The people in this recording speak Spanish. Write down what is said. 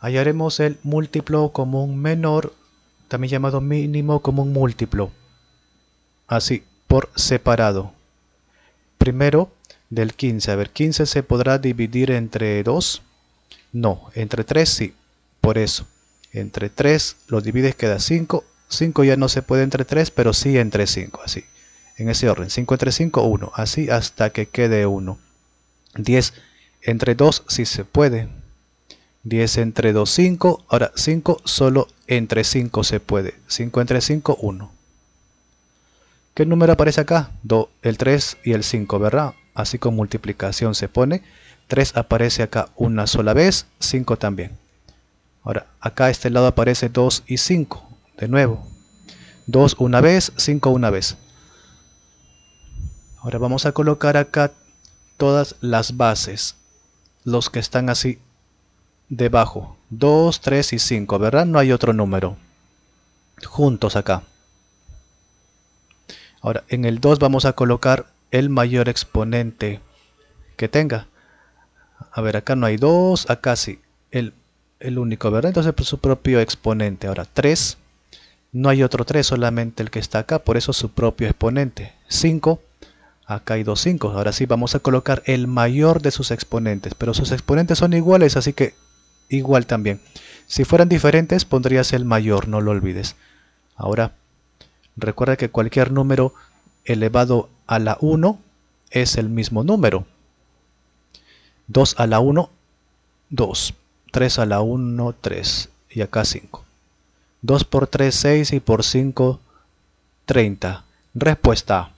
hallaremos el múltiplo común menor, también llamado mínimo común múltiplo. Así, por separado. Primero, del 15. A ver, 15 se podrá dividir entre 2. No, entre 3 sí. Por eso, entre 3 lo divides queda 5. 5 ya no se puede entre 3, pero sí entre 5. Así, en ese orden. 5 entre 5, 1. Así hasta que quede 1. 10 entre 2 sí se puede. 10 entre 2, 5. Ahora 5 solo entre 5 se puede. 5 entre 5, 1. ¿Qué número aparece acá? 2, el 3 y el 5, ¿verdad? Así con multiplicación se pone. 3 aparece acá una sola vez, 5 también. Ahora, acá a este lado aparece 2 y 5, de nuevo. 2 una vez, 5 una vez. Ahora vamos a colocar acá todas las bases, los que están así debajo. 2, 3 y 5, ¿verdad? No hay otro número. Juntos acá. Ahora, en el 2 vamos a colocar el mayor exponente que tenga. A ver, acá no hay 2, acá sí. El, único, ¿verdad? Entonces pues, su propio exponente. Ahora, 3. No hay otro 3, solamente el que está acá, por eso su propio exponente. 5. Acá hay dos 5. Ahora sí, vamos a colocar el mayor de sus exponentes. Pero sus exponentes son iguales, así que igual también. Si fueran diferentes pondrías el mayor, no lo olvides. Ahora, recuerda que cualquier número elevado a la 1 es el mismo número. 2 a la 1, 2. 3 a la 1, 3. Y acá 5. 2 por 3, 6 y por 5, 30. Respuesta